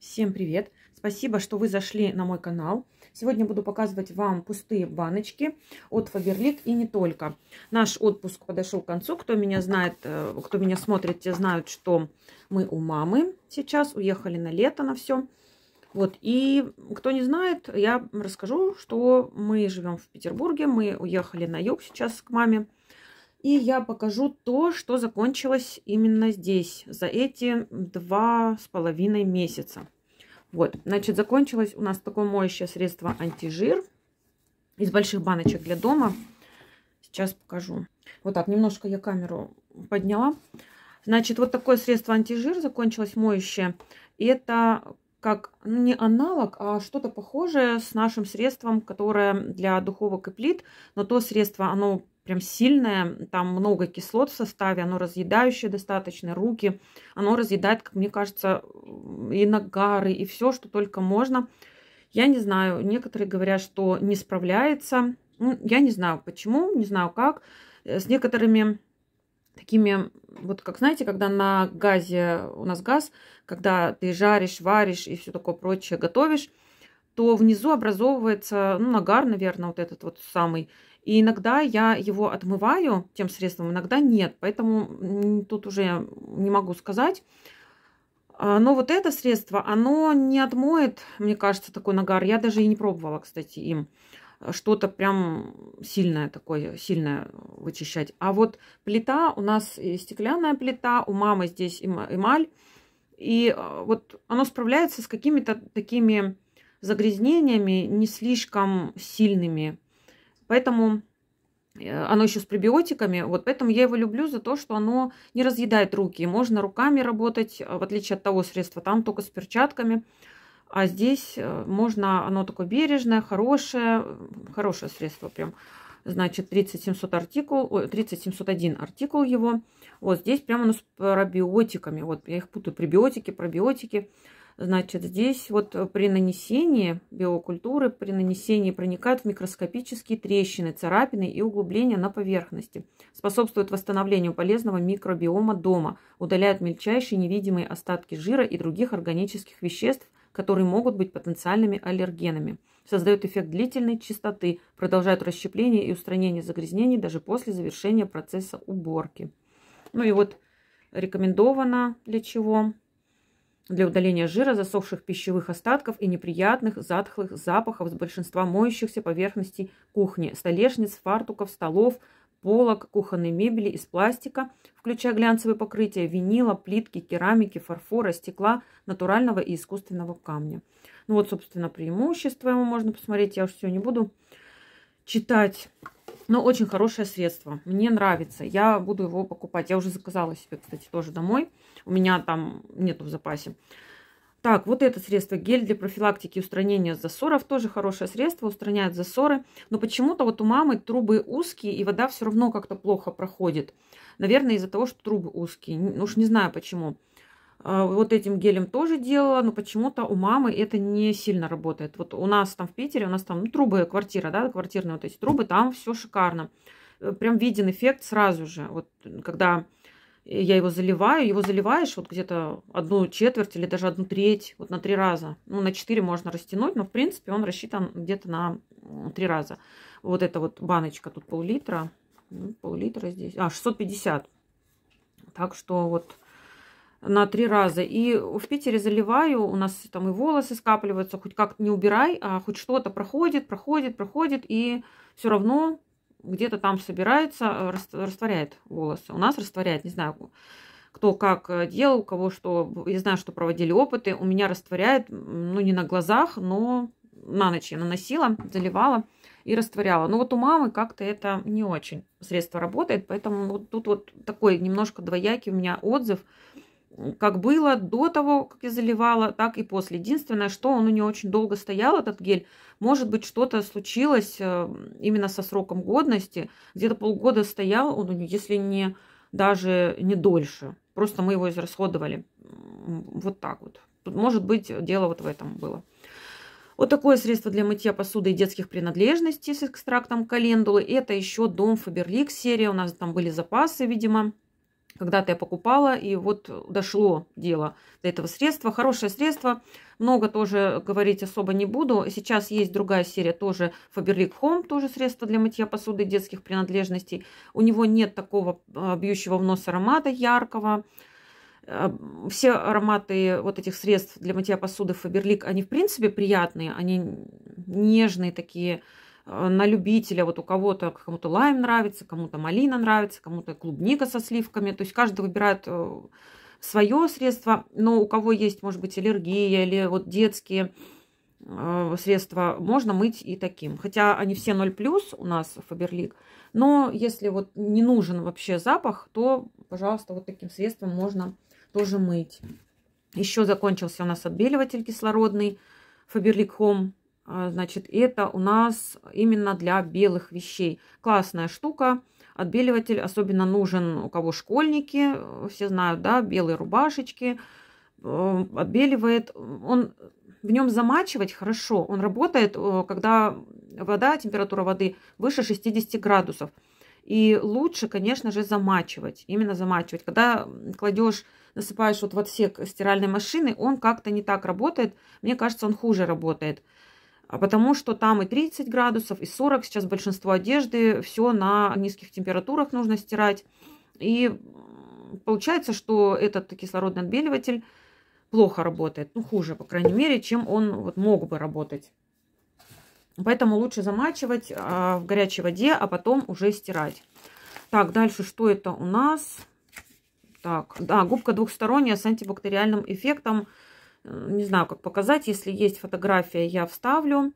Всем привет! Спасибо, что вы зашли на мой канал. Сегодня буду показывать вам пустые баночки от Faberlic и не только. Наш отпуск подошел к концу. Кто меня знает, э, кто меня смотрит, те знают, что мы у мамы сейчас. Уехали на лето на все. Вот, и кто не знает, я расскажу, что мы живем в Петербурге. Мы уехали на юг сейчас к маме. И я покажу то, что закончилось именно здесь, за эти два с половиной месяца. Вот, значит, закончилось у нас такое моющее средство антижир из больших баночек для дома. Сейчас покажу. Вот так, немножко я камеру подняла. Значит, вот такое средство антижир закончилось моющее. И это как ну, не аналог, а что-то похожее с нашим средством, которое для духовок и плит. Но то средство, оно прям сильное, там много кислот в составе, оно разъедающее достаточно, руки, оно разъедает, как мне кажется, и нагары, и все, что только можно. Я не знаю, некоторые говорят, что не справляется, ну, я не знаю почему, не знаю как, э, с некоторыми такими, вот как знаете, когда на газе, у нас газ, когда ты жаришь, варишь и все такое прочее готовишь, то внизу образовывается, ну, нагар, наверное, вот этот вот самый, и иногда я его отмываю тем средством, иногда нет. Поэтому тут уже не могу сказать. А, но вот это средство, оно не отмоет, мне кажется, такой нагар. Я даже и не пробовала, кстати, им что-то прям сильное такое, сильное вычищать. А вот плита, у нас стеклянная плита, у мамы здесь эмаль. И а, вот оно справляется с какими-то такими загрязнениями, не слишком сильными. Поэтому э, оно еще с пребиотиками, вот поэтому я его люблю за то, что оно не разъедает руки. Можно руками работать, э, в отличие от того средства, там только с перчатками. А здесь э, можно, оно такое бережное, хорошее, хорошее средство прям. Значит, 3700 артикул, 3701 артикул его. Вот здесь прямо оно с пробиотиками. Вот я их путаю, пребиотики, пробиотики. Значит, здесь вот э, при нанесении биокультуры, при нанесении проникают в микроскопические трещины, царапины и углубления на поверхности. Способствуют восстановлению полезного микробиома дома, удаляют мельчайшие невидимые остатки жира и других органических веществ, которые могут быть потенциальными аллергенами. Создают эффект длительной чистоты, продолжают расщепление и устранение загрязнений даже после завершения процесса уборки. Ну и вот рекомендовано для чего для удаления жира, засохших пищевых остатков и неприятных затхлых запахов с большинства моющихся поверхностей кухни, столешниц, фартуков, столов, полок, кухонной мебели из пластика, включая глянцевые покрытия, винила, плитки, керамики, фарфора, стекла, натурального и искусственного камня. Ну вот, собственно, преимущество его можно посмотреть, я уж все не буду читать. Но очень хорошее средство, мне нравится, я буду его покупать. Я уже заказала себе, кстати, тоже домой у меня там нету в запасе. Так, вот это средство, гель для профилактики устранения засоров, тоже хорошее средство, устраняет засоры. Но почему-то вот у мамы трубы узкие, и вода все равно как-то плохо проходит. Наверное, из-за того, что трубы узкие, ну, уж не знаю почему. А, вот этим гелем тоже делала, но почему-то у мамы это не сильно работает. Вот у нас там в Питере, у нас там ну, трубы, квартира, да, квартирные вот эти трубы, там все шикарно. Э, прям виден эффект сразу же, вот когда я его заливаю. Его заливаешь вот где-то одну четверть или даже одну треть, вот на три раза. Ну, на четыре можно растянуть, но, в принципе, он рассчитан где-то на три раза. Вот эта вот баночка тут пол-литра. пол-литра здесь. А, 650. Так что вот на три раза. И в Питере заливаю, у нас там и волосы скапливаются, хоть как не убирай, а хоть что-то проходит, проходит, проходит, и все равно где-то там собирается, э, растворяет волосы. У нас растворяет, не знаю, кто как э, делал, у кого что. Я знаю, что проводили опыты. У меня растворяет, ну, не на глазах, но на ночь я наносила, заливала и растворяла. Но вот у мамы как-то это не очень средство работает, поэтому вот тут вот такой немножко двоякий у меня отзыв как было до того, как я заливала, так и после. Единственное, что он у нее очень долго стоял, этот гель. Может быть, что-то случилось э, именно со сроком годности. Где-то полгода стоял он у нее, если не даже не дольше. Просто мы его израсходовали. Вот так вот. может быть, дело вот в этом было. Вот такое средство для мытья посуды и детских принадлежностей с экстрактом календулы. Это еще дом Фаберлик серия. У нас там были запасы, видимо. Когда-то я покупала, и вот дошло дело до этого средства. Хорошее средство, много тоже говорить особо не буду. Сейчас есть другая серия, тоже Faberlic Home, тоже средство для мытья посуды детских принадлежностей. У него нет такого а, бьющего в нос аромата яркого. А, все ароматы вот этих средств для мытья посуды Faberlic, они в принципе приятные, они нежные такие, Э, на любителя. Вот у кого-то, кому-то лайм нравится, кому-то малина нравится, кому-то клубника со сливками. То есть каждый выбирает э, свое средство, но у кого есть, может быть, аллергия или вот детские э, средства, можно мыть и таким. Хотя они все 0+, у нас Фаберлик, но если вот не нужен вообще запах, то, пожалуйста, вот таким средством можно тоже мыть. Еще закончился у нас отбеливатель кислородный Фаберлик Home а, значит, это у нас именно для белых вещей. Классная штука. Отбеливатель особенно нужен, у кого школьники, э, все знают, да, белые рубашечки. Э, отбеливает. Он, в нем замачивать хорошо. Он работает, э, когда вода, температура воды выше 60 градусов. И лучше, конечно же, замачивать. Именно замачивать. Когда кладешь, насыпаешь вот в отсек стиральной машины, он как-то не так работает. Мне кажется, он хуже работает. А потому что там и 30 градусов, и 40. Сейчас большинство одежды все на низких температурах нужно стирать. И получается, что этот кислородный отбеливатель плохо работает. Ну, хуже, по крайней мере, чем он вот, мог бы работать. Поэтому лучше замачивать а, в горячей воде, а потом уже стирать. Так, дальше что это у нас? Так, да, губка двухсторонняя с антибактериальным эффектом. Э, не знаю, как показать. Если есть фотография, я вставлю.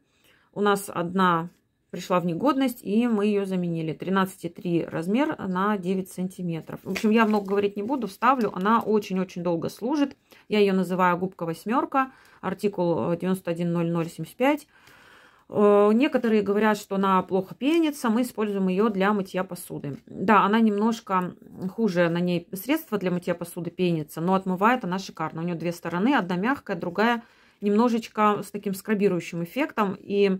У нас одна пришла в негодность, и мы ее заменили. 13,3 размер на 9 сантиметров. В общем, я много говорить не буду, вставлю. Она очень-очень долго служит. Я ее называю губка восьмерка, артикул 910075. Э, некоторые говорят, что она плохо пенится, мы используем ее для мытья посуды. Да, она немножко хуже, на ней средство для мытья посуды пенится, но отмывает она шикарно. У нее две стороны, одна мягкая, другая немножечко с таким скрабирующим эффектом, и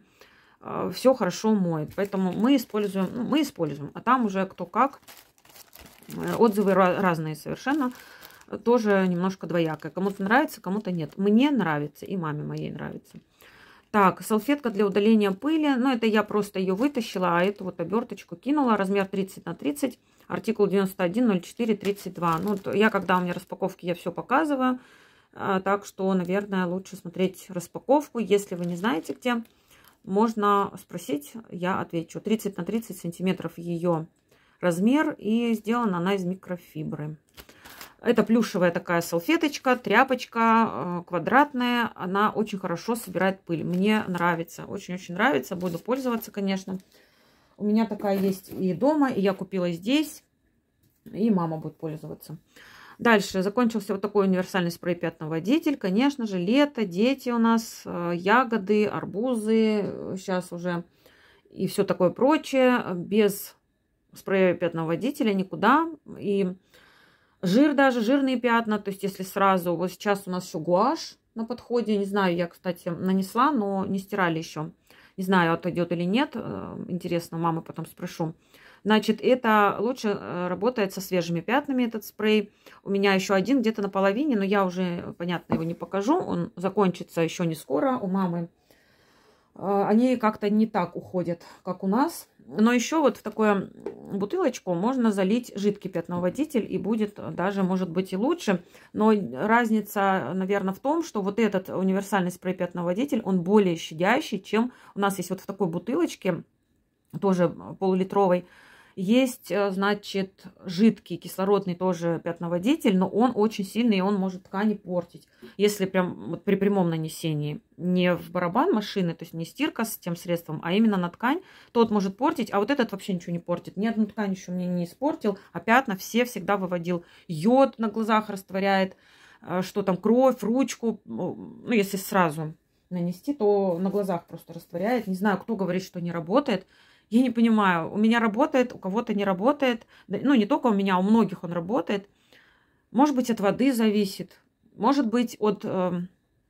э, все хорошо моет. Поэтому мы используем, ну, мы используем, а там уже кто как. Э, отзывы разные совершенно, тоже немножко двоякое. Кому-то нравится, кому-то нет. Мне нравится и маме моей нравится. Так, салфетка для удаления пыли. Ну, это я просто ее вытащила, а эту вот оберточку кинула. Размер 30 на 30, артикул 910432. Ну, то я когда у меня распаковки, я все показываю. А, так что, наверное, лучше смотреть распаковку. Если вы не знаете, где, можно спросить, я отвечу. 30 на 30 сантиметров ее размер. И сделана она из микрофибры. Это плюшевая такая салфеточка, тряпочка э, квадратная. Она очень хорошо собирает пыль. Мне нравится, очень-очень нравится. Буду пользоваться, конечно. У меня такая есть и дома, и я купила здесь. И мама будет пользоваться. Дальше закончился вот такой универсальный спрей пятноводитель. Конечно же, лето, дети у нас, э, ягоды, арбузы э, сейчас уже и все такое прочее. Без спрея пятноводителя никуда. И Жир даже, жирные пятна, то есть если сразу, вот сейчас у нас еще гуашь на подходе, не знаю, я, кстати, нанесла, но не стирали еще. Не знаю, отойдет или нет, э, интересно, мамы потом спрошу. Значит, это лучше э, работает со свежими пятнами, этот спрей. У меня еще один где-то на половине, но я уже, понятно, его не покажу. Он закончится еще не скоро у мамы. Э, они как-то не так уходят, как у нас. Но еще вот в такую бутылочку можно залить жидкий пятновыводитель, и будет э, даже, может быть, и лучше. Но разница, наверное, в том, что вот этот универсальный спрей-пятновыводитель, он более щадящий, чем у нас есть вот в такой бутылочке, тоже э, полулитровой, литровой есть, э, значит, жидкий кислородный тоже пятноводитель, но он очень сильный, и он может ткани портить. Если прям вот при прямом нанесении, не в барабан машины, то есть не стирка с тем средством, а именно на ткань, тот может портить, а вот этот вообще ничего не портит. Ни одну ткань еще мне не испортил, а пятна все всегда выводил. Йод на глазах растворяет, э, что там, кровь, ручку, ну, если сразу нанести, то на глазах просто растворяет. Не знаю, кто говорит, что не работает. Я не понимаю, у меня работает, у кого-то не работает. Ну, не только у меня, а у многих он работает. Может быть, от воды зависит. Может быть, от э,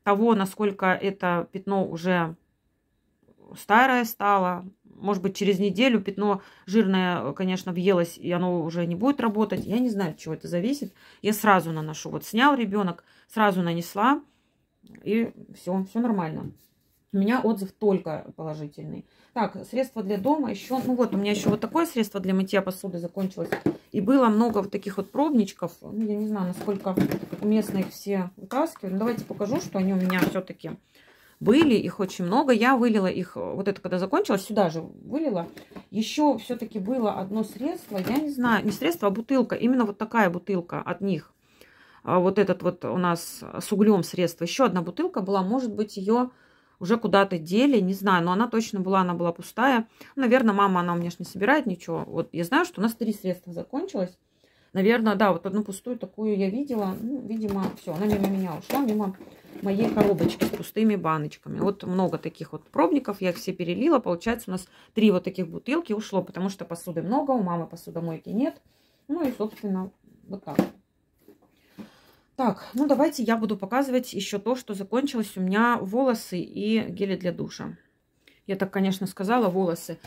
того, насколько это пятно уже старое стало. Может быть, через неделю пятно жирное, э, конечно, въелось, и оно уже не будет работать. Я не знаю, от чего это зависит. Я сразу наношу. Вот снял ребенок, сразу нанесла, и все, все нормально. У меня отзыв только положительный. Так, средство для дома еще. Ну вот, у меня еще вот такое средство для мытья посуды закончилось. И было много вот таких вот пробничков. Ну, я не знаю, насколько уместно их все вытаскивать. Ну, давайте покажу, что они у меня все-таки были. Их очень много. Я вылила их, вот это когда закончилось, сюда же вылила. Еще все-таки было одно средство. Я не знаю, не средство, а бутылка. Именно вот такая бутылка от них. А вот этот вот у нас с углем средство. Еще одна бутылка была. Может быть, ее... Её уже куда-то дели, не знаю, но она точно была, она была пустая. Ну, наверное, мама, она у меня же не собирает ничего. Вот я знаю, что у нас три средства закончилось. Наверное, да, вот одну пустую такую я видела. Ну, видимо, все, она мимо меня ушла, мимо моей коробочки с пустыми баночками. Вот много таких вот пробников, я их все перелила. Получается, у нас три вот таких бутылки ушло, потому что посуды много, у мамы посудомойки нет. Ну и, собственно, вот так так, ну давайте я буду показывать еще то, что закончилось у меня волосы и гели для душа. Я так, конечно, сказала, волосы.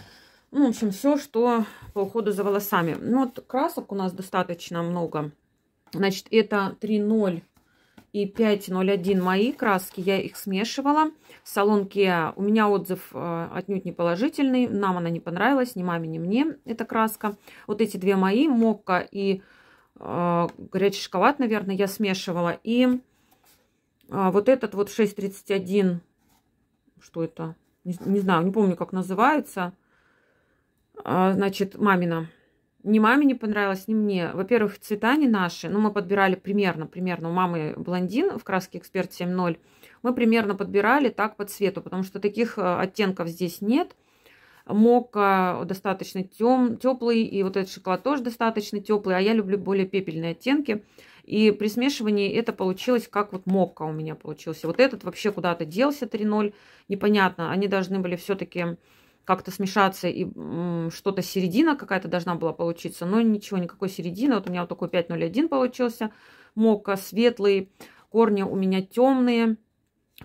Ну, в общем, все, что по уходу за волосами. Ну, вот красок у нас достаточно много. Значит, это 3.0 и 5.01 мои краски. Я их смешивала. В салонке у меня отзыв э, отнюдь не положительный. Нам она не понравилась, ни маме, ни мне эта краска. Вот эти две мои, Мокка и а, горячий шоколад, наверное, я смешивала. И а, вот этот вот 631, что это? Не, не знаю, не помню, как называется. А, значит, мамина. не маме не понравилось, ни мне. Во-первых, цвета не наши. Ну, мы подбирали примерно, примерно. У мамы блондин в краске Эксперт 7.0. Мы примерно подбирали так по цвету, потому что таких оттенков здесь нет. Мока достаточно тем, теплый, и вот этот шоколад тоже достаточно теплый, а я люблю более пепельные оттенки. И при смешивании это получилось как вот мокка у меня получился. Вот этот вообще куда-то делся 3.0, непонятно. Они должны были все-таки как-то смешаться, и что-то середина какая-то должна была получиться, но ничего, никакой середины. Вот у меня вот такой 5.01 получился, мокка светлый, корни у меня темные,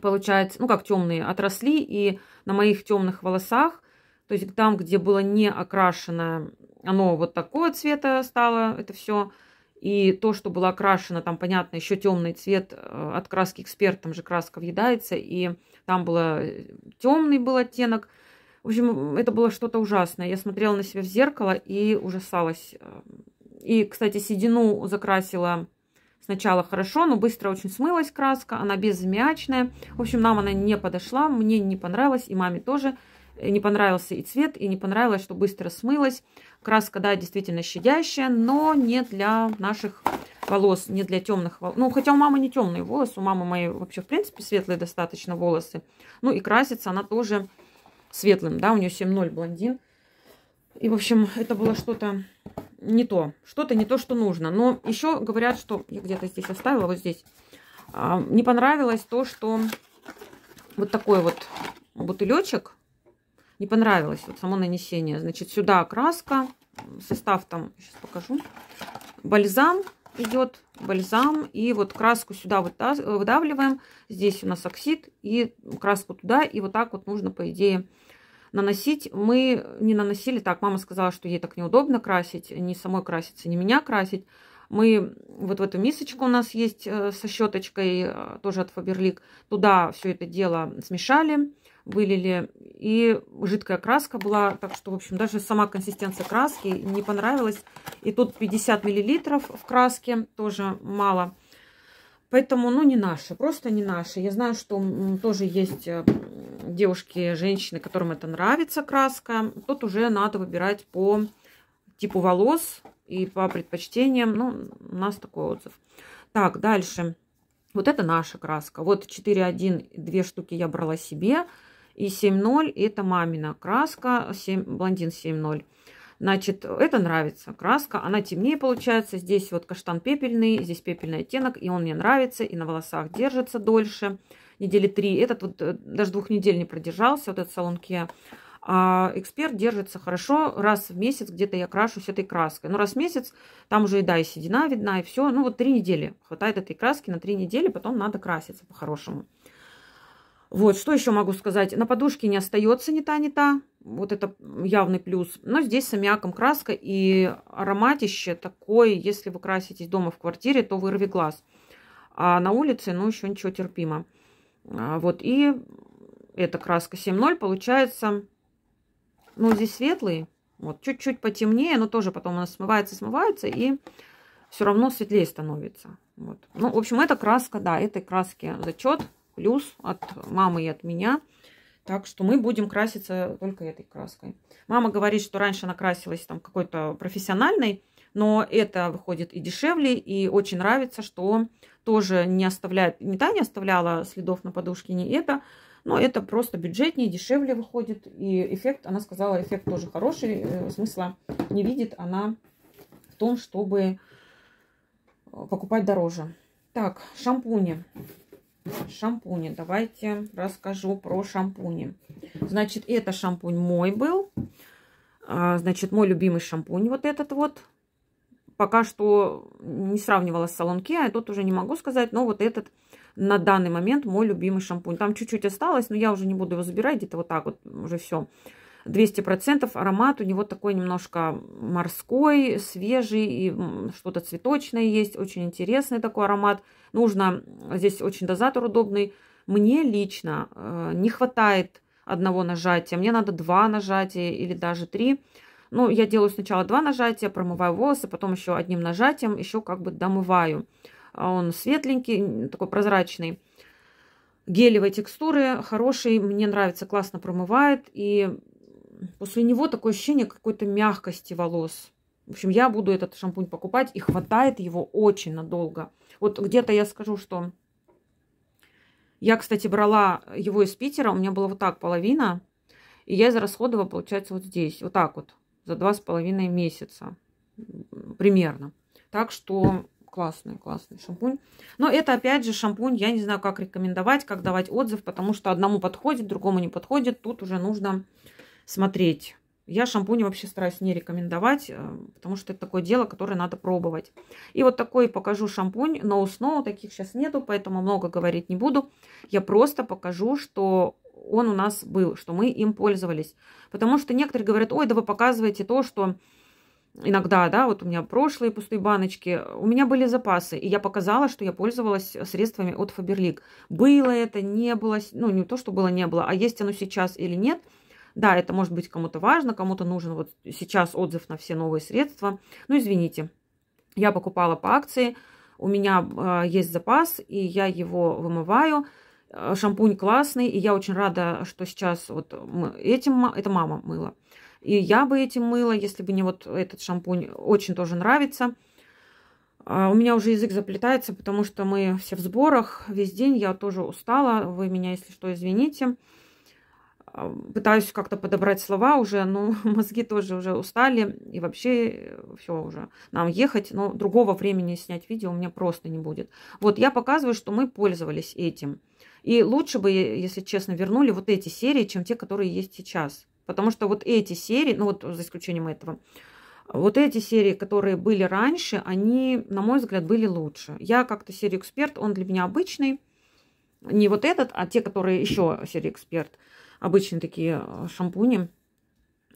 получается, ну как темные, отросли, и на моих темных волосах то есть там, где было не окрашенное, оно вот такого цвета стало, это все. И то, что было окрашено, там, понятно, еще темный цвет э, от краски эксперт, там же краска въедается, и там было э, темный был оттенок. В общем, это было что-то ужасное. Я смотрела на себя в зеркало и ужасалась. И, кстати, седину закрасила сначала хорошо, но быстро очень смылась краска, она безмячная. В общем, нам она не подошла, мне не понравилась, и маме тоже. Э, не понравился и цвет, и не понравилось, что быстро смылось. Краска, да, действительно щадящая, но не для наших волос, не для темных волос. Ну, хотя у мамы не темные волосы, у мамы моей вообще, в принципе, светлые достаточно волосы. Ну, и красится она тоже светлым, да, у нее 7-0 блондин. И, в общем, это было что-то не то, что-то не то, что нужно. Но еще говорят, что, я где-то здесь оставила, вот здесь, а, не понравилось то, что вот такой вот бутылечек не понравилось вот само нанесение. Значит, сюда краска, состав там, сейчас покажу, бальзам идет, бальзам, и вот краску сюда выдавливаем, здесь у нас оксид, и краску туда, и вот так вот нужно, по идее, наносить. Мы не наносили так, мама сказала, что ей так неудобно красить, не самой краситься, не меня красить. Мы вот в эту мисочку у нас есть э, со щеточкой, э, тоже от Фаберлик, туда все это дело смешали, вылили. И жидкая краска была, так что, в общем, даже сама консистенция краски не понравилась. И тут 50 миллилитров в краске, тоже мало. Поэтому, ну, не наши, просто не наши. Я знаю, что тоже есть э, девушки, женщины, которым это нравится краска. Тут уже надо выбирать по типу волос и по предпочтениям. Ну, у нас такой отзыв. Так, дальше. Вот это наша краска. Вот 4,1, две штуки я брала себе. И 7.0 это мамина краска, 7, блондин 7.0. Значит, это нравится краска. Она темнее получается. Здесь вот каштан пепельный, здесь пепельный оттенок. И он мне нравится, и на волосах держится дольше. Недели три. Этот вот э, даже двух недель не продержался, вот этот салон А эксперт держится хорошо. Раз в месяц где-то я крашусь этой краской. Но ну, раз в месяц там уже и да, и седина видна, и все. Ну вот три недели. Хватает этой краски на три недели, потом надо краситься по-хорошему. Вот, что еще могу сказать? На подушке не остается ни та, ни та. Вот это явный плюс. Но здесь с аммиаком краска и ароматище такое, если вы краситесь дома в квартире, то вырви глаз. А на улице, ну, еще ничего терпимо. А, вот, и эта краска 7.0 получается, ну, здесь светлый, вот, чуть-чуть потемнее, но тоже потом она смывается, смывается, и все равно светлее становится. Вот. Ну, в общем, эта краска, да, этой краски зачет плюс от мамы и от меня. Так что мы будем краситься только этой краской. Мама говорит, что раньше она красилась там какой-то профессиональной, но это выходит и дешевле, и очень нравится, что тоже не оставляет, не та не оставляла следов на подушке, не это, но это просто бюджетнее, дешевле выходит, и эффект, она сказала, эффект тоже хороший, э, смысла не видит она в том, чтобы э, покупать дороже. Так, шампуни шампуни. Давайте расскажу про шампуни. Значит, это шампунь мой был. А, значит, мой любимый шампунь вот этот вот. Пока что не сравнивала с салон а тот уже не могу сказать, но вот этот на данный момент мой любимый шампунь. Там чуть-чуть осталось, но я уже не буду его забирать, где-то вот так вот уже Все 200% аромат у него такой немножко морской, свежий и что-то цветочное есть. Очень интересный такой аромат. Нужно, э, здесь очень дозатор удобный. Мне лично э, не хватает одного нажатия. Мне надо два нажатия или даже три. Ну, я делаю сначала два нажатия, промываю волосы, потом еще одним нажатием еще как бы домываю. А он светленький, такой прозрачный гелевой текстуры, хороший, мне нравится, классно промывает. И после него такое ощущение какой-то мягкости волос. В общем, я буду этот шампунь покупать, и хватает его очень надолго. Вот где-то я скажу, что... Я, кстати, брала его из Питера, у меня было вот так половина, и я израсходовала, получается, вот здесь, вот так вот, за два с половиной месяца примерно. Так что классный, классный шампунь. Но это, опять же, шампунь, я не знаю, как рекомендовать, как давать отзыв, потому что одному подходит, другому не подходит. Тут уже нужно смотреть. Я шампуни вообще стараюсь не рекомендовать, э, потому что это такое дело, которое надо пробовать. И вот такой покажу шампунь, но no Snow, таких сейчас нету, поэтому много говорить не буду. Я просто покажу, что он у нас был, что мы им пользовались. Потому что некоторые говорят, ой, да вы показываете то, что иногда, да, вот у меня прошлые пустые баночки, у меня были запасы, и я показала, что я пользовалась средствами от Faberlic. Было это, не было, ну не то, что было, не было, а есть оно сейчас или нет – да, это может быть кому-то важно, кому-то нужен вот сейчас отзыв на все новые средства. Ну, извините, я покупала по акции, у меня а, есть запас, и я его вымываю. Э, шампунь классный, и я очень рада, что сейчас вот этим, это мама мыла. И я бы этим мыла, если бы не вот этот шампунь, очень тоже нравится. А, у меня уже язык заплетается, потому что мы все в сборах весь день. Я тоже устала. Вы меня, если что, извините. А, пытаюсь как-то подобрать слова уже, но мозги тоже уже устали, и вообще э, все уже, нам ехать, но другого времени снять видео у меня просто не будет. Вот, я показываю, что мы пользовались этим. И лучше бы, если честно, вернули вот эти серии, чем те, которые есть сейчас. Потому что вот эти серии, ну вот за исключением этого, вот эти серии, которые были раньше, они, на мой взгляд, были лучше. Я как-то серий эксперт, он для меня обычный. Не вот этот, а те, которые еще серий эксперт обычные такие э, шампуни,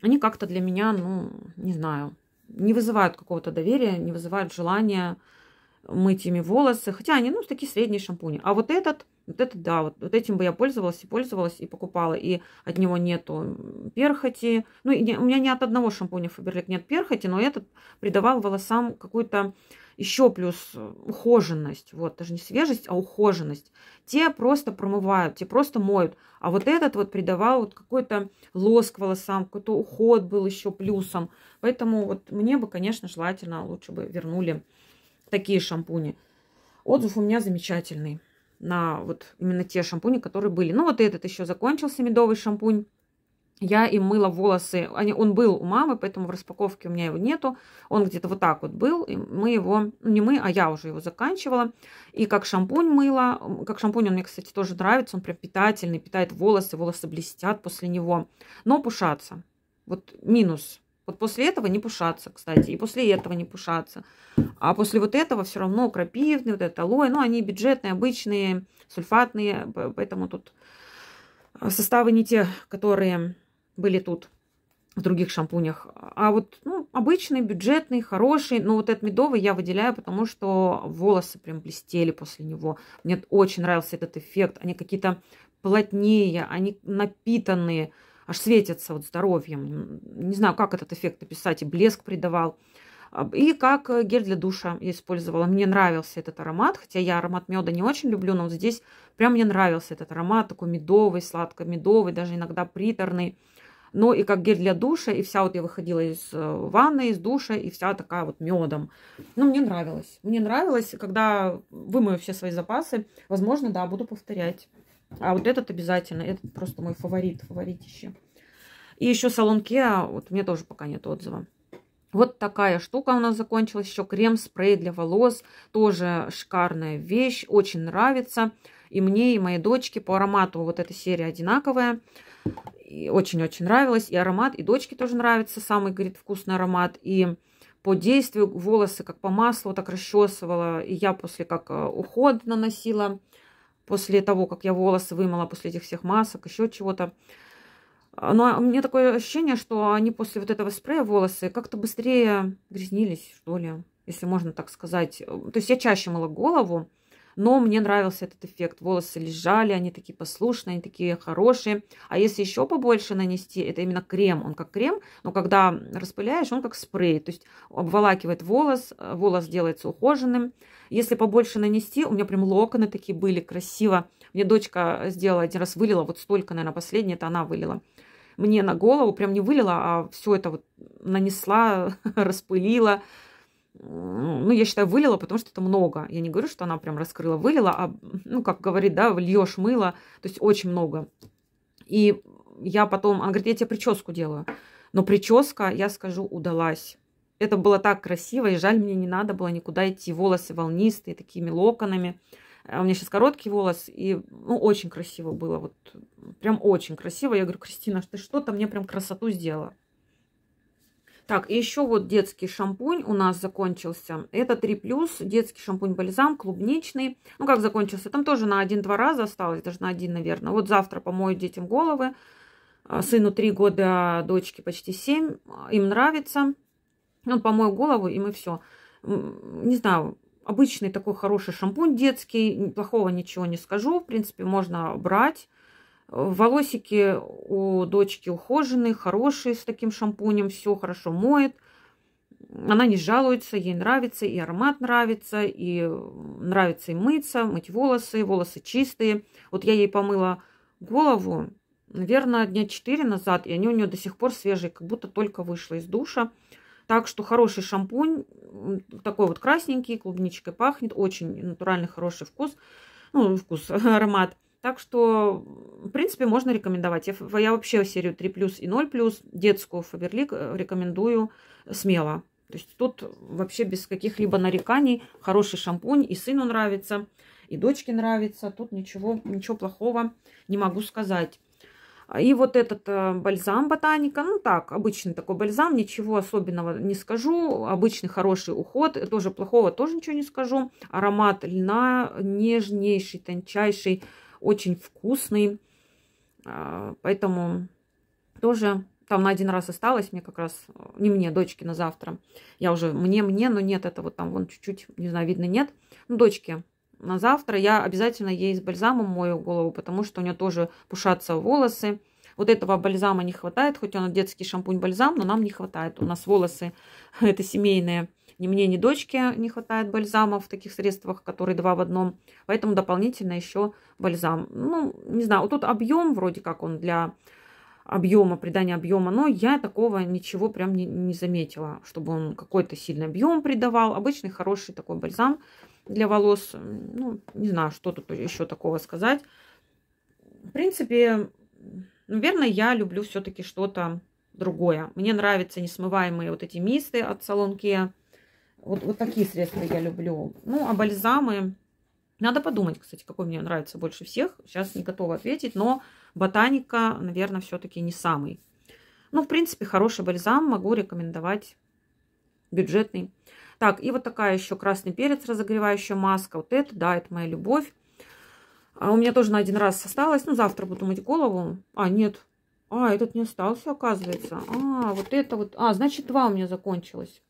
они как-то для меня, ну, не знаю, не вызывают какого-то доверия, не вызывают желания мыть ими волосы. Хотя они, ну, такие средние шампуни. А вот этот, вот этот, да, вот, вот этим бы я пользовалась и пользовалась, и покупала. И от него нету перхоти. Ну, не, у меня ни от одного шампуня Фаберлик нет перхоти, но этот придавал волосам какую-то еще плюс э, ухоженность, вот, даже не свежесть, а ухоженность. Те просто промывают, те просто моют. А вот этот вот придавал вот какой-то лоск волосам, какой-то уход был еще плюсом. Поэтому вот мне бы, конечно, желательно лучше бы вернули такие шампуни. Отзыв у меня замечательный на вот именно те шампуни, которые были. Ну, вот этот еще закончился, медовый шампунь я им мыла волосы. Они, он был у мамы, поэтому в распаковке у меня его нету. Он где-то вот так вот был. И мы его, ну, не мы, а я уже его заканчивала. И как шампунь мыла. Как шампунь он мне, кстати, тоже нравится. Он прям питательный, питает волосы. Волосы блестят после него. Но пушаться. Вот минус. Вот после этого не пушаться, кстати. И после этого не пушаться. А после вот этого все равно крапивный, вот это алоэ. Ну, они бюджетные, обычные, сульфатные. Поэтому тут а, составы не те, которые были тут в других шампунях. А вот ну, обычный, бюджетный, хороший. Но вот этот медовый я выделяю, потому что волосы прям блестели после него. Мне очень нравился этот эффект. Они какие-то плотнее, они напитанные, аж светятся вот здоровьем. Не знаю, как этот эффект написать, И блеск придавал. И как гель для душа я использовала. Мне нравился этот аромат, хотя я аромат меда не очень люблю, но вот здесь прям мне нравился этот аромат, такой медовый, сладко-медовый, даже иногда приторный но ну, и как гель для душа, и вся вот я выходила из э, ванны, из душа, и вся такая вот медом. Ну, мне нравилось. Мне нравилось, когда вымою все свои запасы, возможно, да, буду повторять. А вот этот обязательно, этот просто мой фаворит, фаворитище. И еще салон Kia, вот мне тоже пока нет отзыва. Вот такая штука у нас закончилась. Еще крем-спрей для волос. Тоже шикарная вещь. Очень нравится. И мне, и моей дочке. По аромату вот эта серия одинаковая очень-очень нравилось. И аромат, и дочке тоже нравится. Самый, говорит, вкусный аромат. И по действию волосы как по маслу так расчесывала. И я после как э, уход наносила, после того, как я волосы вымыла, после этих всех масок, еще чего-то. А, Но ну, а у меня такое ощущение, что они после вот этого спрея волосы как-то быстрее грязнились, что ли, если можно так сказать. То есть я чаще мыла голову, но мне нравился этот эффект. Волосы лежали, они такие послушные, они такие хорошие. А если еще побольше нанести, это именно крем. Он как крем, но когда распыляешь, он как спрей. То есть обволакивает волос, волос делается ухоженным. Если побольше нанести, у меня прям локоны такие были, красиво. Мне дочка сделала один раз, вылила вот столько, наверное, последнее, это она вылила мне на голову, прям не вылила, а все это вот нанесла, распылила, ну, я считаю, вылила, потому что это много. Я не говорю, что она прям раскрыла, вылила, а, ну, как говорит, да, льешь мыло, то есть очень много. И я потом, она говорит, я тебе прическу делаю. Но прическа, я скажу, удалась. Это было так красиво, и жаль, мне не надо было никуда идти. Волосы волнистые, такими локонами. А у меня сейчас короткий волос, и ну, очень красиво было. Вот прям очень красиво. Я говорю, Кристина, ты что-то мне прям красоту сделала. Так, еще вот детский шампунь у нас закончился. Это 3+, детский шампунь-бальзам, клубничный. Ну, как закончился? Там тоже на один-два раза осталось, даже на один, наверное. Вот завтра помою детям головы. А, сыну 3 года, дочке почти 7. Им нравится. Он ну, помою голову, и мы все. Не знаю, обычный такой хороший шампунь детский. Плохого ничего не скажу. В принципе, можно брать Волосики у дочки ухоженные, хорошие, с таким шампунем, все хорошо моет. Она не жалуется, ей нравится, и аромат нравится, и нравится и мыться, мыть волосы, волосы чистые. Вот я ей помыла голову, наверное, дня 4 назад, и они у нее до сих пор свежие, как будто только вышла из душа. Так что хороший шампунь, такой вот красненький, клубничкой пахнет, очень натуральный, хороший вкус, ну, вкус, аромат. Так что, в принципе, можно рекомендовать. Я, я вообще серию 3 плюс и 0 плюс детскую Фаберлик рекомендую смело. То есть тут вообще без каких-либо нареканий. Хороший шампунь, и сыну нравится, и дочке нравится. Тут ничего, ничего плохого не могу сказать. А, и вот этот э, бальзам ботаника, ну так, обычный такой бальзам, ничего особенного не скажу. Обычный хороший уход, тоже плохого тоже ничего не скажу. Аромат льна нежнейший, тончайший, очень вкусный. А, поэтому тоже там на один раз осталось мне как раз, э, не мне, дочке на завтра. Я уже мне-мне, но нет, это вот там вон чуть-чуть, не знаю, видно, нет. Ну, дочке на завтра я обязательно ей с бальзамом мою голову, потому что у нее тоже пушатся волосы. Вот этого бальзама не хватает, хоть он детский шампунь-бальзам, но нам не хватает. У нас волосы это семейные ни мне, ни дочке не хватает бальзамов в таких средствах, которые два в одном. Поэтому дополнительно еще бальзам. Ну, не знаю, вот тут объем вроде как он для объема, придания объема, но я такого ничего прям не, не заметила, чтобы он какой-то сильный объем придавал. Обычный хороший такой бальзам для волос. Ну, не знаю, что тут еще такого сказать. В принципе, наверное, я люблю все-таки что-то другое. Мне нравятся несмываемые вот эти мисты от салонки вот, вот такие средства я люблю. Ну, а бальзамы... Надо подумать, кстати, какой мне нравится больше всех. Сейчас не готова ответить, но ботаника, наверное, все-таки не самый. Ну, в принципе, хороший бальзам могу рекомендовать. Бюджетный. Так, и вот такая еще красный перец разогревающая маска. Вот это, да, это моя любовь. А у меня тоже на один раз осталось. Ну, завтра буду мыть голову. А, нет. А, этот не остался, оказывается. А, вот это вот. А, значит, два у меня закончилось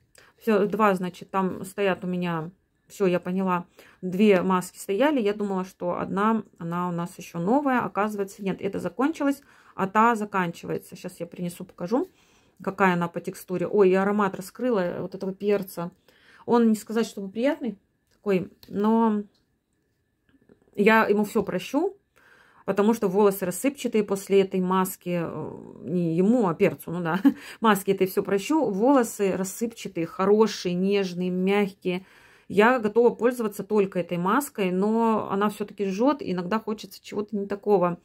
два, значит, там стоят у меня... Все, я поняла. Две маски стояли. Я думала, что одна, она у нас еще новая. Оказывается, нет, это закончилось. а та заканчивается. Сейчас я принесу, покажу, какая она по текстуре. Ой, и аромат раскрыла э, вот этого перца. Он, не сказать, чтобы приятный такой, но я ему все прощу потому что волосы рассыпчатые после этой маски, э, не ему, а перцу, ну да, маски это все прощу, волосы рассыпчатые, хорошие, нежные, мягкие. Я готова пользоваться только этой маской, но она все-таки жжет, иногда хочется чего-то не такого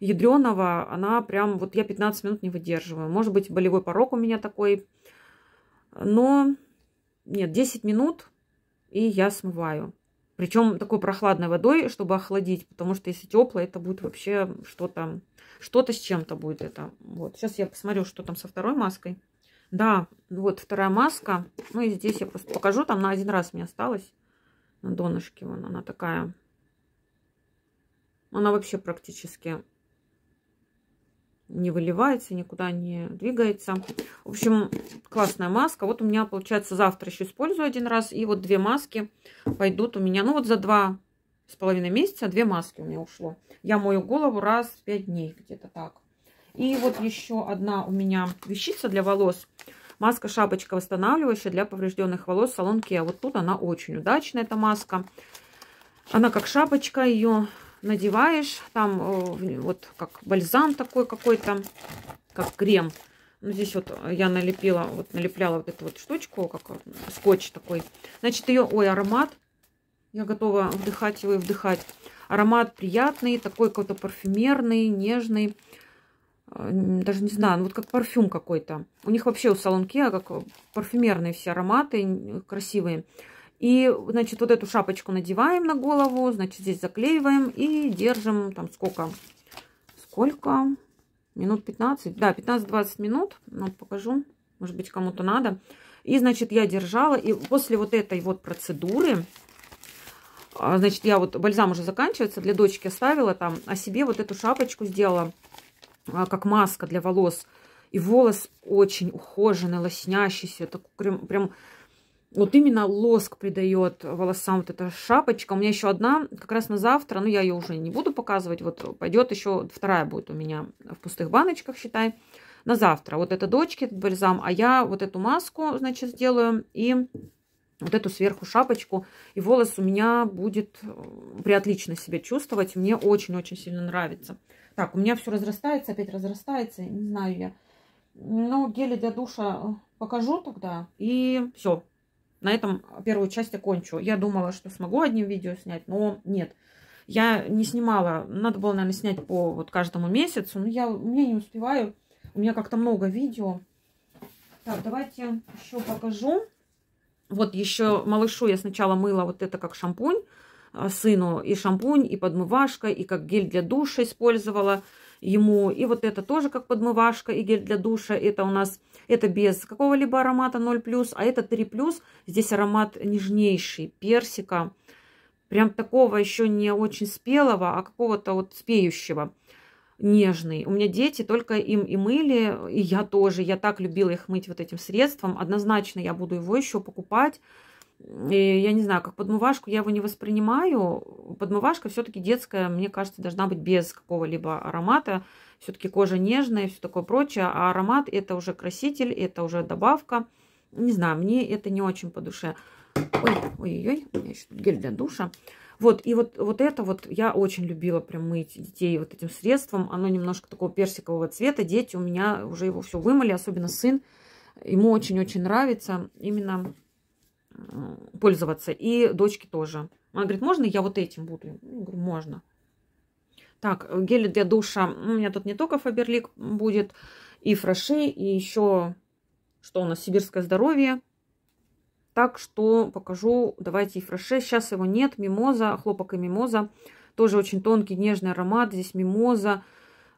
ядреного, она прям, вот я 15 минут не выдерживаю. Может быть, болевой порог у меня такой, но нет, 10 минут, и я смываю. Причем такой прохладной водой, чтобы охладить, потому что если теплое, это будет вообще что-то, что-то с чем-то будет это. Вот, сейчас я посмотрю, что там со второй маской. Да, вот вторая маска. Ну и здесь я просто покажу, там на один раз мне осталось. На донышке вон она такая. Она вообще практически не выливается, никуда не двигается. В общем, классная маска. Вот у меня, получается, завтра еще использую один раз. И вот две маски пойдут у меня, ну вот за два с половиной месяца две маски у меня ушло. Я мою голову раз в пять дней, где-то так. И вот еще одна у меня вещица для волос. Маска-шапочка восстанавливающая для поврежденных волос салон Kia. А вот тут она очень удачная, эта маска. Она как шапочка, ее надеваешь, там э, вот как бальзам такой какой-то, как крем. Ну, здесь вот я налепила, вот налепляла вот эту вот штучку, как э, скотч такой. Значит, ее, ой, аромат. Я готова вдыхать его и вдыхать. Аромат приятный, такой какой-то парфюмерный, нежный. Э, даже не знаю, ну вот как парфюм какой-то. У них вообще у салонке как парфюмерные все ароматы красивые. И, значит, вот эту шапочку надеваем на голову, значит, здесь заклеиваем и держим там сколько? Сколько? Минут 15? Да, 15-20 минут. ну покажу. Может быть, кому-то надо. И, значит, я держала. И после вот этой вот процедуры, а, значит, я вот, бальзам уже заканчивается, для дочки оставила там, а себе вот эту шапочку сделала, а, как маска для волос. И волос очень ухоженный, лоснящийся, такой прям, прям вот именно лоск придает волосам вот эта шапочка. У меня еще одна как раз на завтра, но ну, я ее уже не буду показывать. Вот пойдет еще, вторая будет у меня в пустых баночках, считай, на завтра. Вот это дочки, этот бальзам, а я вот эту маску, значит, сделаю и вот эту сверху шапочку. И волос у меня будет э, приотлично себя чувствовать. Мне очень-очень сильно нравится. Так, у меня все разрастается, опять разрастается, не знаю я. Но гели для душа э, покажу тогда. И все, на этом первую часть окончу. Я думала, что смогу одним видео снять, но нет. Я не снимала. Надо было, наверное, снять по вот каждому месяцу. Но я, мне не успеваю. У меня как-то много видео. Так, давайте еще покажу. Вот еще малышу я сначала мыла вот это как шампунь э, сыну. И шампунь, и подмывашка, и как гель для душа использовала ему. И вот это тоже как подмывашка и гель для душа. Это у нас, это без какого-либо аромата 0+, а это 3+. Здесь аромат нежнейший, персика. Прям такого еще не очень спелого, а какого-то вот спеющего нежный. У меня дети только им и мыли, и я тоже. Я так любила их мыть вот этим средством. Однозначно я буду его еще покупать. И э, я не знаю, как подмывашку я его не воспринимаю. Подмывашка все-таки детская, мне кажется, должна быть без какого-либо аромата. Все-таки кожа нежная, все такое прочее. А аромат это уже краситель, это уже добавка. Не знаю, мне это не очень по душе. Ой-ой-ой, у меня еще гель для душа. Вот, и вот, вот это вот я очень любила прям мыть детей вот этим средством. Оно немножко такого персикового цвета. Дети у меня уже его все вымыли, особенно сын. Ему очень-очень нравится именно пользоваться. И дочке тоже. Она говорит, можно я вот этим буду? Я говорю, можно. Так, э, гель для душа. У меня тут не только Фаберлик будет, и фраши и еще что у нас, сибирское здоровье. Так что покажу, давайте и фраши Сейчас его нет, мимоза, хлопок и мимоза. Тоже очень тонкий, нежный аромат. Здесь мимоза,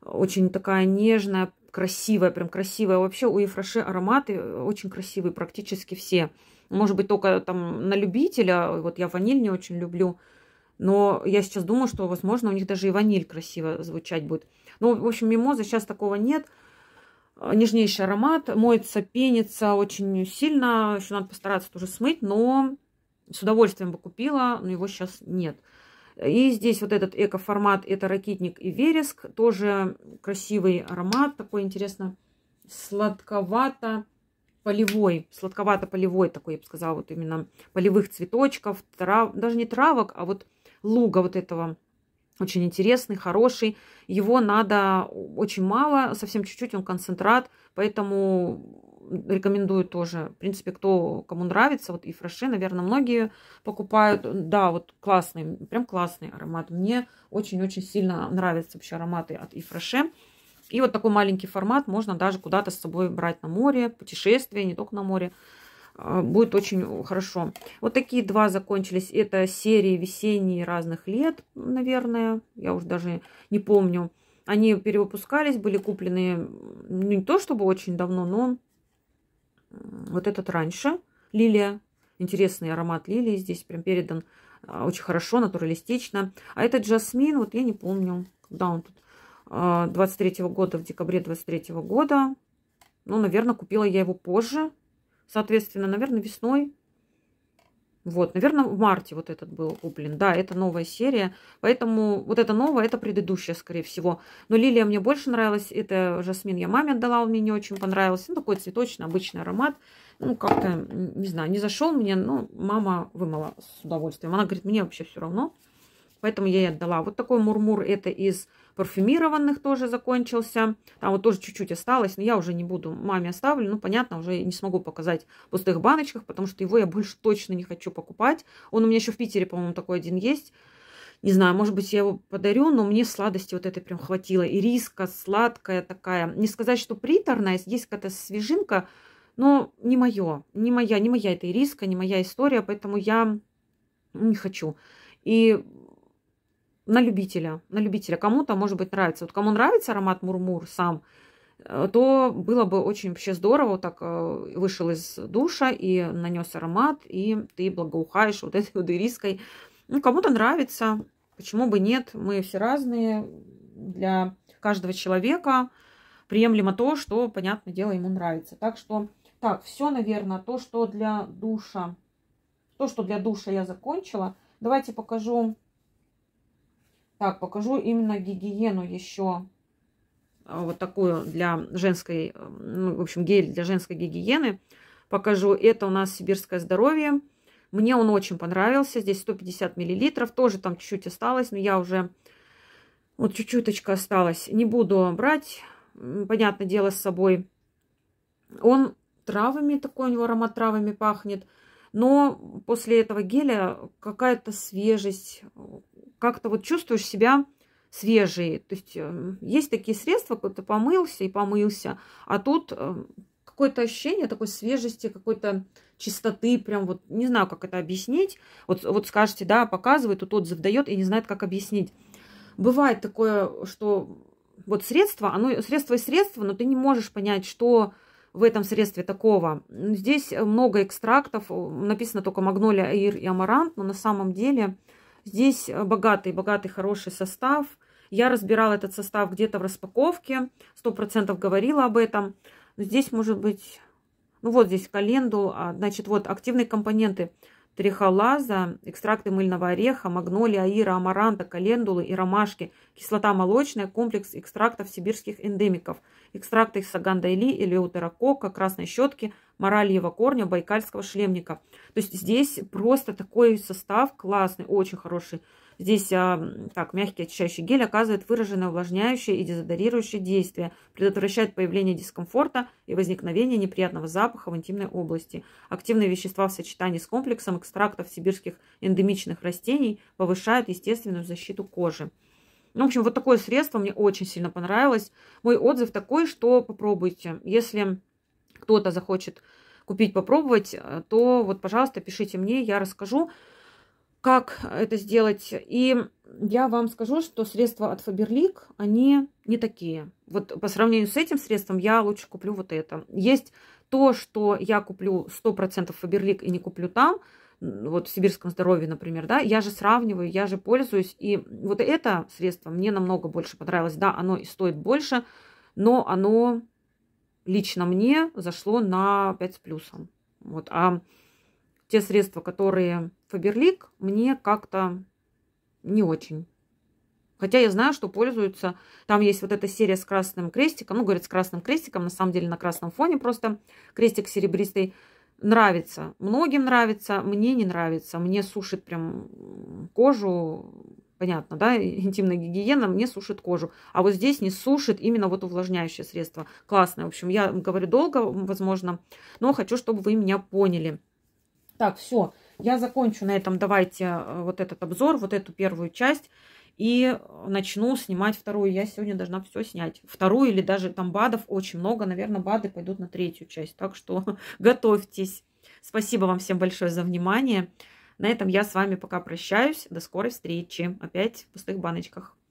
очень такая нежная, красивая, прям красивая. Вообще у Ефраше ароматы э, очень красивые, практически все. Может быть, только там на любителя. Вот я ваниль не очень люблю. Но я сейчас думаю, что, возможно, у них даже и ваниль красиво звучать будет. Ну, в общем, мимоза сейчас такого нет. А, нежнейший аромат. Моется, пенится очень сильно. Еще надо постараться тоже смыть, но с удовольствием бы купила, но его сейчас нет. И здесь вот этот эко-формат, это ракитник и вереск. Тоже красивый аромат, такой интересно сладковато полевой, сладковато-полевой такой, я бы сказала, вот именно полевых цветочков, трав, даже не травок, а вот луга вот этого очень интересный, хороший. Его надо очень мало, совсем чуть-чуть, он концентрат, поэтому рекомендую тоже. В принципе, кто кому нравится, вот и фреше, наверное, многие покупают. Да, вот классный, прям классный аромат. Мне очень-очень сильно нравятся вообще ароматы от и фреше. И вот такой маленький формат можно даже куда-то с собой брать на море, путешествие, не только на море. А, будет очень хорошо. Вот такие два закончились. Это серии весенние разных лет, наверное. Я уже даже не помню. Они перевыпускались, были куплены ну, не то чтобы очень давно, но вот этот раньше. Лилия. Интересный аромат лилии здесь прям передан а, очень хорошо, натуралистично. А этот жасмин, вот я не помню, когда он тут 23 э, -го года, в декабре 23 -го года. Ну, наверное, купила я его позже. Соответственно, наверное, весной. Вот, наверное, в марте вот этот был куплен. Да, это новая серия. Поэтому вот это новое это предыдущая, скорее всего. Но лилия мне больше нравилась. Это жасмин я маме отдала, он мне не очень понравился. Ну, такой цветочный, обычный аромат. Ну, как-то, не знаю, не зашел мне. Ну, мама вымыла с удовольствием. Она говорит, мне вообще все равно. Поэтому я ей отдала. Вот такой мурмур, это из парфюмированных тоже закончился. Там вот тоже чуть-чуть осталось, но я уже не буду, маме оставлю. Ну, понятно, уже не смогу показать в пустых баночках, потому что его я больше точно не хочу покупать. Он у меня еще в Питере, по-моему, такой один есть. Не знаю, может быть, я его подарю, но мне сладости вот этой прям хватило. И риска сладкая такая. Не сказать, что приторная, есть какая-то свежинка, но не мое, не моя, не моя эта ириска, не моя история, поэтому я не хочу. И на любителя, на любителя. Кому-то, может быть, нравится. Вот кому нравится аромат мурмур сам, э, то было бы очень вообще здорово, так э, вышел из душа и нанес аромат, и ты благоухаешь вот этой вот ириской. Ну, кому-то нравится, почему бы нет, мы все разные, для каждого человека приемлемо то, что, понятное дело, ему нравится. Так что, так, все, наверное, то, что для душа, то, что для душа я закончила. Давайте покажу так, покажу именно гигиену еще. А, вот такую для женской, ну, в общем, гель для женской гигиены. Покажу. Это у нас сибирское здоровье. Мне он очень понравился. Здесь 150 миллилитров. Тоже там чуть-чуть осталось, но я уже... Вот чуть-чуточка осталось. Не буду брать, понятное дело, с собой. Он травами, такой у него аромат травами пахнет. Но после этого геля какая-то свежесть, как-то вот чувствуешь себя свежие. То есть эм, есть такие средства, когда то помылся и помылся, а тут эм, какое-то ощущение такой свежести, какой-то чистоты, прям вот не знаю, как это объяснить. Вот, вот скажете, да, показывает, тут отзыв дает и не знает, как объяснить. Бывает такое, что вот средство, оно средство и средство, но ты не можешь понять, что в этом средстве такого. Здесь много экстрактов, написано только магнолия, ир и амарант, но на самом деле Здесь богатый-богатый э, хороший состав. Я разбирала этот состав где-то в распаковке, Сто процентов говорила об этом. здесь может быть... Ну вот здесь календу, а, значит, вот активные компоненты трихолаза, экстракты мыльного ореха, магнолия, аира, амаранта, календулы и ромашки, кислота молочная, комплекс экстрактов сибирских эндемиков – экстракты из саганда или утерокока, красной щетки, моральева корня, байкальского шлемника. То есть здесь просто такой состав классный, очень хороший. Здесь а, так, мягкий очищающий гель оказывает выраженное увлажняющее и дезодорирующее действие, предотвращает появление дискомфорта и возникновение неприятного запаха в интимной области. Активные вещества в сочетании с комплексом экстрактов сибирских эндемичных растений повышают естественную защиту кожи. Ну, в общем, вот такое средство мне очень сильно понравилось. Мой отзыв такой, что попробуйте. Если кто-то захочет купить, попробовать, э, то вот, пожалуйста, пишите мне, я расскажу, как э, это сделать. И я вам скажу, что средства от Faberlic, они не такие. Вот по сравнению с этим средством я лучше куплю вот это. Есть то, что я куплю 100% Faberlic и не куплю там – вот в сибирском здоровье, например, да, я же сравниваю, я же пользуюсь, и вот это средство мне намного больше понравилось, да, оно и стоит больше, но оно лично мне зашло на 5 с плюсом, вот, а те средства, которые Фаберлик, мне как-то не очень. Хотя я знаю, что пользуются. Там есть вот эта серия с красным крестиком. Ну, говорят, с красным крестиком. На самом деле на красном фоне просто крестик серебристый нравится. Многим нравится, мне не нравится. Мне сушит прям кожу, понятно, да, интимная гигиена, мне сушит кожу. А вот здесь не сушит именно вот увлажняющее средство. Классное. В общем, я говорю долго, возможно, но хочу, чтобы вы меня поняли. Так, все. Я закончу на этом. Давайте э, вот этот обзор, вот эту первую часть и начну снимать вторую. Я сегодня должна все снять. Вторую или даже там БАДов очень много. Наверное, БАДы пойдут на третью часть. Так что готовьтесь. Спасибо вам всем большое за внимание. На этом я с вами пока прощаюсь. До скорой встречи. Опять в пустых баночках.